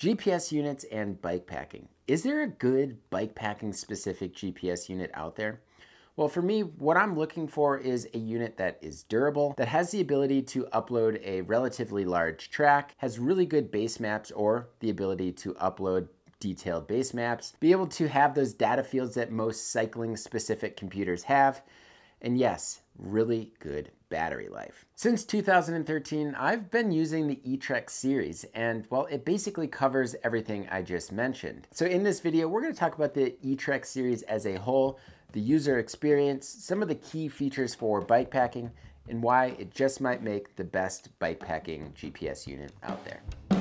GPS units and bike packing. Is there a good bike packing specific GPS unit out there? Well, for me, what I'm looking for is a unit that is durable, that has the ability to upload a relatively large track, has really good base maps or the ability to upload detailed base maps, be able to have those data fields that most cycling specific computers have, and yes, really good battery life. Since 2013, I've been using the eTrek series, and well, it basically covers everything I just mentioned. So in this video, we're gonna talk about the eTrek series as a whole, the user experience, some of the key features for bikepacking, and why it just might make the best bikepacking GPS unit out there.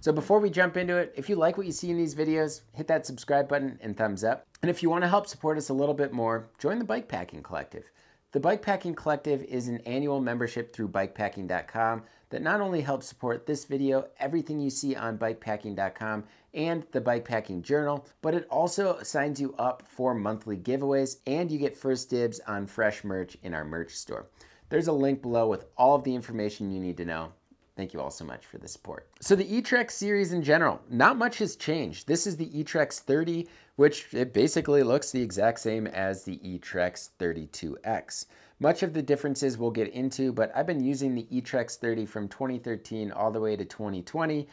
So before we jump into it, if you like what you see in these videos, hit that subscribe button and thumbs up. And if you want to help support us a little bit more, join the Bikepacking Collective. The Bikepacking Collective is an annual membership through bikepacking.com that not only helps support this video, everything you see on bikepacking.com and the Bikepacking Journal, but it also signs you up for monthly giveaways and you get first dibs on fresh merch in our merch store. There's a link below with all of the information you need to know. Thank you all so much for the support. So the eTrex series in general, not much has changed. This is the eTrex 30, which it basically looks the exact same as the eTrex 32X. Much of the differences we'll get into, but I've been using the eTrex 30 from 2013 all the way to 2020.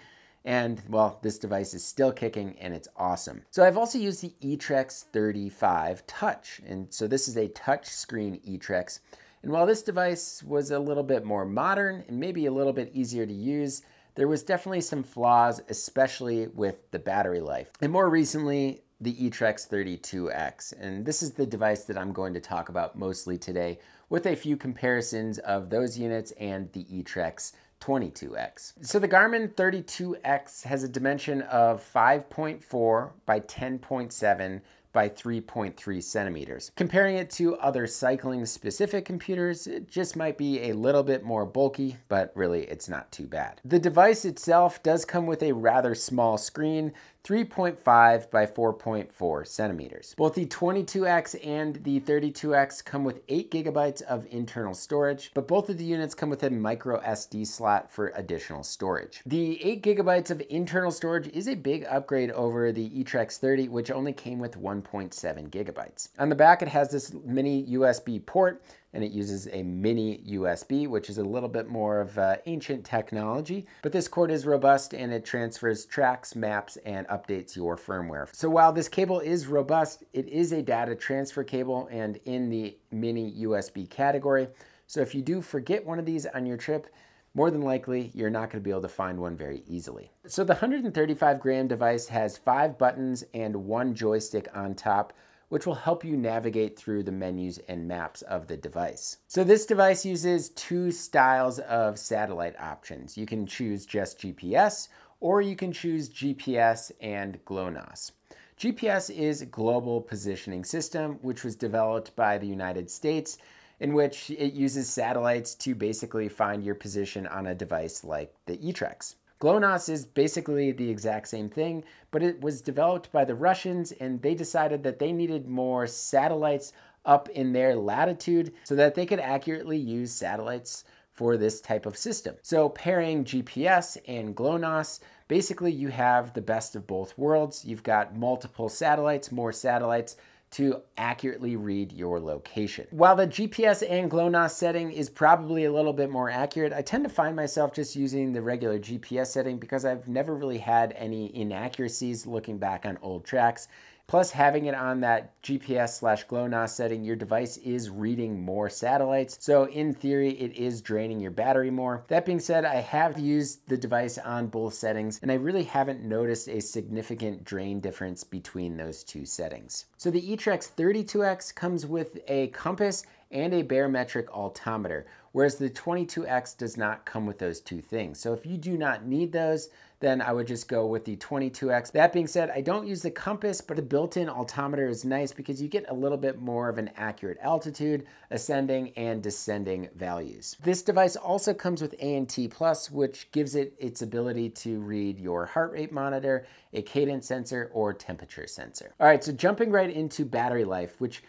And well, this device is still kicking and it's awesome. So I've also used the eTrex 35 Touch. And so this is a touch screen eTrex. And while this device was a little bit more modern and maybe a little bit easier to use, there was definitely some flaws, especially with the battery life. And more recently, the eTrex 32X. And this is the device that I'm going to talk about mostly today with a few comparisons of those units and the eTrex 22X. So the Garmin 32X has a dimension of 5.4 by 10.7 by 3.3 centimeters. Comparing it to other cycling specific computers, it just might be a little bit more bulky, but really it's not too bad. The device itself does come with a rather small screen, 3.5 by 4.4 centimeters. Both the 22X and the 32X come with 8 gigabytes of internal storage, but both of the units come with a micro SD slot for additional storage. The 8 gigabytes of internal storage is a big upgrade over the eTrex 30, which only came with 1 1.7 gigabytes. On the back, it has this mini USB port and it uses a mini USB, which is a little bit more of uh, ancient technology, but this cord is robust and it transfers tracks, maps, and updates your firmware. So while this cable is robust, it is a data transfer cable and in the mini USB category. So if you do forget one of these on your trip, more than likely you're not going to be able to find one very easily. So the 135 gram device has five buttons and one joystick on top which will help you navigate through the menus and maps of the device. So this device uses two styles of satellite options. You can choose just GPS or you can choose GPS and GLONASS. GPS is Global Positioning System, which was developed by the United States in which it uses satellites to basically find your position on a device like the eTrex. GLONASS is basically the exact same thing, but it was developed by the Russians and they decided that they needed more satellites up in their latitude so that they could accurately use satellites for this type of system. So pairing GPS and GLONASS, basically you have the best of both worlds. You've got multiple satellites, more satellites to accurately read your location. While the GPS and GLONASS setting is probably a little bit more accurate, I tend to find myself just using the regular GPS setting because I've never really had any inaccuracies looking back on old tracks Plus, having it on that GPS slash GLONASS setting, your device is reading more satellites. So in theory, it is draining your battery more. That being said, I have used the device on both settings and I really haven't noticed a significant drain difference between those two settings. So the eTrex 32X comes with a compass and a barometric altimeter, whereas the 22X does not come with those two things. So if you do not need those, then I would just go with the 22X. That being said, I don't use the compass, but the built-in altimeter is nice because you get a little bit more of an accurate altitude, ascending and descending values. This device also comes with ANT Plus, which gives it its ability to read your heart rate monitor, a cadence sensor, or temperature sensor. All right, so jumping right into battery life, which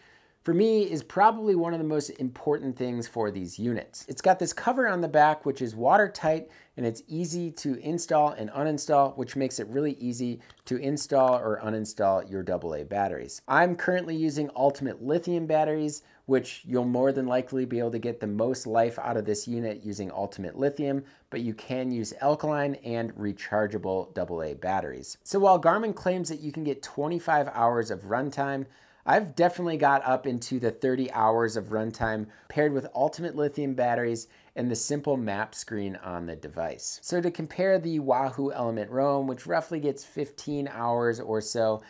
for me is probably one of the most important things for these units. It's got this cover on the back, which is watertight, and it's easy to install and uninstall, which makes it really easy to install or uninstall your AA batteries. I'm currently using Ultimate Lithium batteries, which you'll more than likely be able to get the most life out of this unit using Ultimate Lithium, but you can use alkaline and rechargeable AA batteries. So while Garmin claims that you can get 25 hours of runtime, I've definitely got up into the 30 hours of runtime paired with Ultimate Lithium batteries and the simple map screen on the device. So to compare the Wahoo Element Roam, which roughly gets 15 hours or so,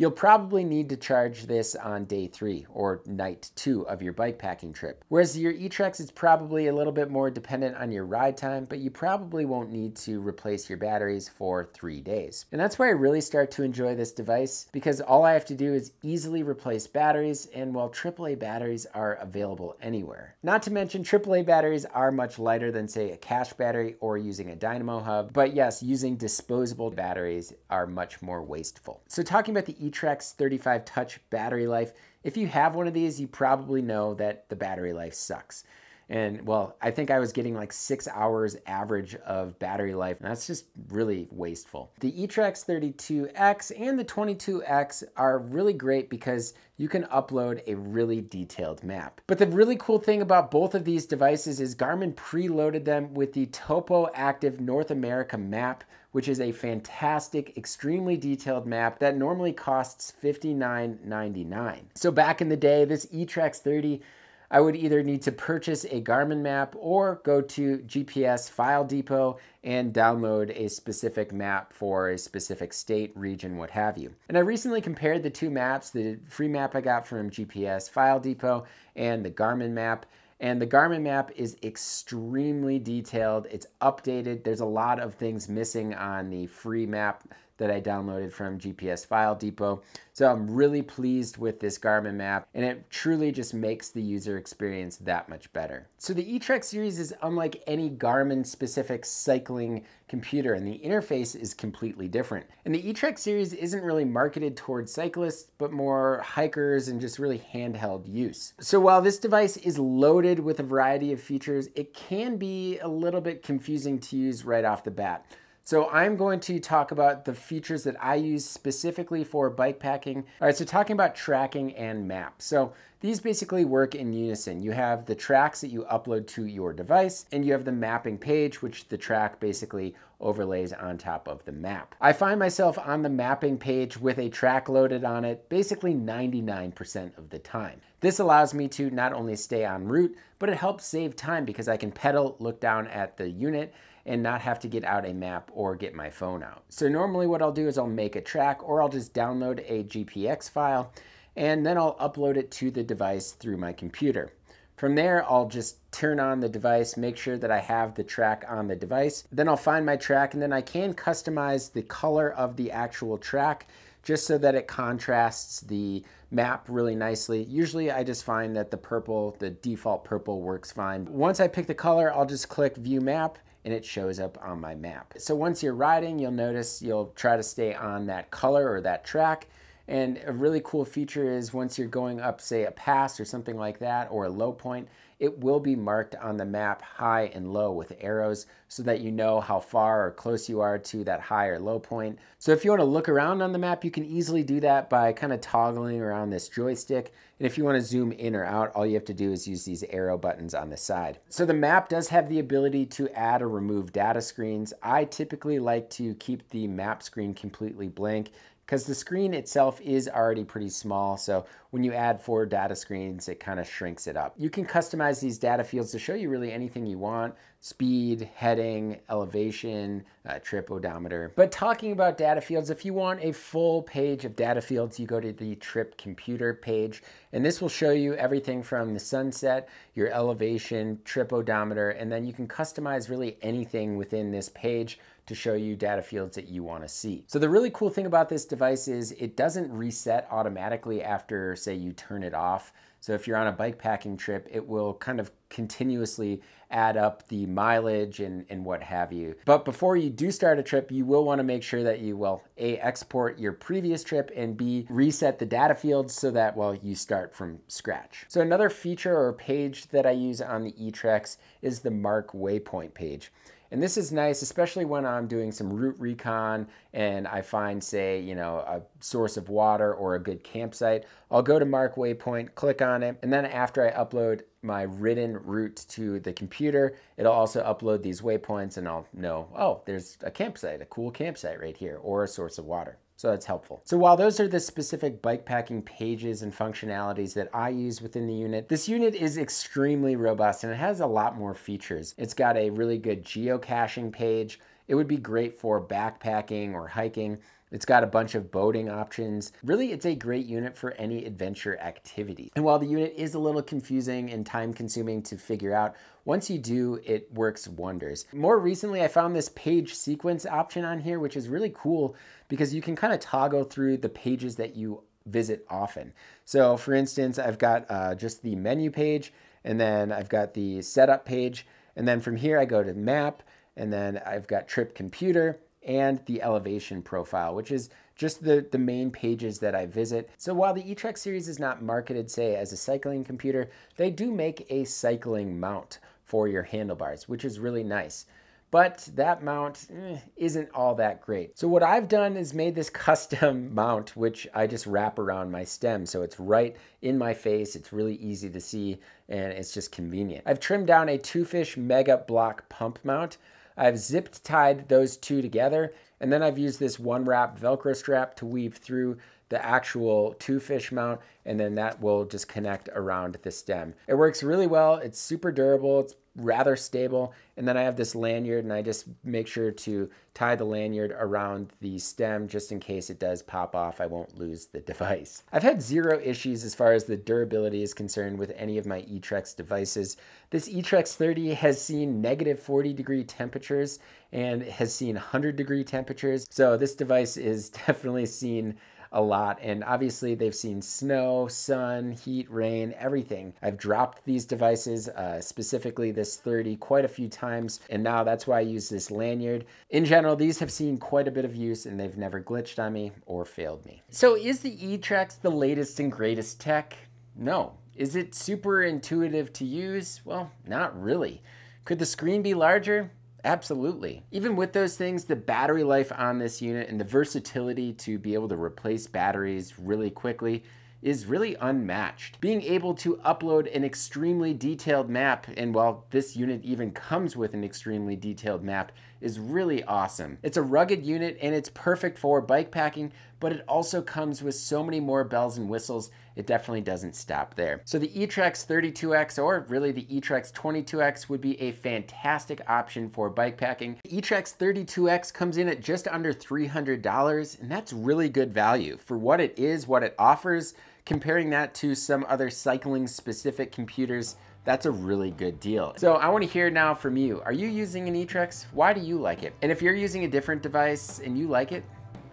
You'll probably need to charge this on day three or night two of your bike packing trip. Whereas your e is probably a little bit more dependent on your ride time, but you probably won't need to replace your batteries for three days. And that's where I really start to enjoy this device because all I have to do is easily replace batteries and while AAA batteries are available anywhere. Not to mention AAA batteries are much lighter than say a cash battery or using a dynamo hub, but yes, using disposable batteries are much more wasteful. So talking about the eTrex 35 Touch battery life. If you have one of these, you probably know that the battery life sucks. And well, I think I was getting like six hours average of battery life. And that's just really wasteful. The eTrex 32X and the 22X are really great because you can upload a really detailed map. But the really cool thing about both of these devices is Garmin preloaded them with the Topo Active North America map, which is a fantastic, extremely detailed map that normally costs $59.99. So back in the day, this eTrex 30 I would either need to purchase a Garmin map or go to GPS File Depot and download a specific map for a specific state, region, what have you. And I recently compared the two maps, the free map I got from GPS File Depot and the Garmin map. And the Garmin map is extremely detailed. It's updated. There's a lot of things missing on the free map that I downloaded from GPS File Depot. So I'm really pleased with this Garmin map and it truly just makes the user experience that much better. So the eTrek series is unlike any Garmin specific cycling computer and the interface is completely different. And the eTrek series isn't really marketed towards cyclists, but more hikers and just really handheld use. So while this device is loaded with a variety of features, it can be a little bit confusing to use right off the bat. So I'm going to talk about the features that I use specifically for bike packing. All right, so talking about tracking and map. So these basically work in unison. You have the tracks that you upload to your device and you have the mapping page, which the track basically overlays on top of the map. I find myself on the mapping page with a track loaded on it basically 99% of the time. This allows me to not only stay on route, but it helps save time because I can pedal, look down at the unit, and not have to get out a map or get my phone out. So normally what I'll do is I'll make a track or I'll just download a GPX file and then I'll upload it to the device through my computer. From there, I'll just turn on the device, make sure that I have the track on the device. Then I'll find my track and then I can customize the color of the actual track just so that it contrasts the map really nicely. Usually I just find that the purple, the default purple works fine. Once I pick the color, I'll just click view map and it shows up on my map. So once you're riding, you'll notice you'll try to stay on that color or that track. And a really cool feature is once you're going up, say a pass or something like that, or a low point, it will be marked on the map high and low with arrows so that you know how far or close you are to that high or low point. So if you want to look around on the map, you can easily do that by kind of toggling around this joystick. And if you want to zoom in or out, all you have to do is use these arrow buttons on the side. So the map does have the ability to add or remove data screens. I typically like to keep the map screen completely blank because the screen itself is already pretty small. So when you add four data screens, it kind of shrinks it up. You can customize these data fields to show you really anything you want speed, heading, elevation, uh, trip odometer. But talking about data fields, if you want a full page of data fields, you go to the trip computer page, and this will show you everything from the sunset, your elevation, trip odometer, and then you can customize really anything within this page to show you data fields that you wanna see. So the really cool thing about this device is it doesn't reset automatically after, say, you turn it off. So if you're on a bike packing trip, it will kind of continuously add up the mileage and, and what have you. But before you do start a trip, you will wanna make sure that you will A, export your previous trip and B, reset the data fields so that, well, you start from scratch. So another feature or page that I use on the eTrex is the mark waypoint page. And this is nice, especially when I'm doing some route recon and I find, say, you know, a source of water or a good campsite. I'll go to Mark Waypoint, click on it, and then after I upload my written route to the computer, it'll also upload these waypoints and I'll know, oh, there's a campsite, a cool campsite right here, or a source of water. So that's helpful. So while those are the specific bike packing pages and functionalities that I use within the unit, this unit is extremely robust and it has a lot more features. It's got a really good geocaching page. It would be great for backpacking or hiking. It's got a bunch of boating options. Really, it's a great unit for any adventure activity. And while the unit is a little confusing and time consuming to figure out, once you do, it works wonders. More recently, I found this page sequence option on here, which is really cool because you can kind of toggle through the pages that you visit often. So for instance, I've got uh, just the menu page, and then I've got the setup page, and then from here I go to map, and then I've got trip computer, and the elevation profile, which is just the, the main pages that I visit. So while the eTrek series is not marketed, say, as a cycling computer, they do make a cycling mount for your handlebars, which is really nice. But that mount eh, isn't all that great. So what I've done is made this custom mount, which I just wrap around my stem. So it's right in my face, it's really easy to see, and it's just convenient. I've trimmed down a two-fish mega block pump mount, I've zipped tied those two together, and then I've used this one wrap Velcro strap to weave through the actual two fish mount, and then that will just connect around the stem. It works really well, it's super durable, it's rather stable. And then I have this lanyard and I just make sure to tie the lanyard around the stem just in case it does pop off, I won't lose the device. I've had zero issues as far as the durability is concerned with any of my eTrex devices. This eTrex 30 has seen negative 40 degree temperatures and has seen 100 degree temperatures. So this device is definitely seen a lot. And obviously, they've seen snow, sun, heat, rain, everything. I've dropped these devices, uh, specifically this 30, quite a few times. And now that's why I use this lanyard. In general, these have seen quite a bit of use and they've never glitched on me or failed me. So, is the eTrex the latest and greatest tech? No. Is it super intuitive to use? Well, not really. Could the screen be larger? Absolutely. Even with those things, the battery life on this unit and the versatility to be able to replace batteries really quickly is really unmatched. Being able to upload an extremely detailed map, and while this unit even comes with an extremely detailed map, is really awesome. It's a rugged unit and it's perfect for bike packing, but it also comes with so many more bells and whistles, it definitely doesn't stop there. So the eTrex 32X or really the eTrex 22X would be a fantastic option for bike packing. The eTrex 32X comes in at just under $300 and that's really good value for what it is, what it offers, comparing that to some other cycling specific computers that's a really good deal. So I wanna hear now from you. Are you using an eTrex? Why do you like it? And if you're using a different device and you like it,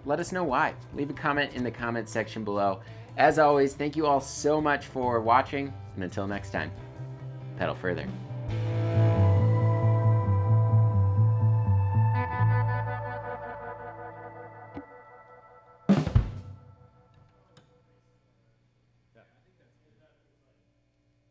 let us know why. Leave a comment in the comment section below. As always, thank you all so much for watching, and until next time, pedal further.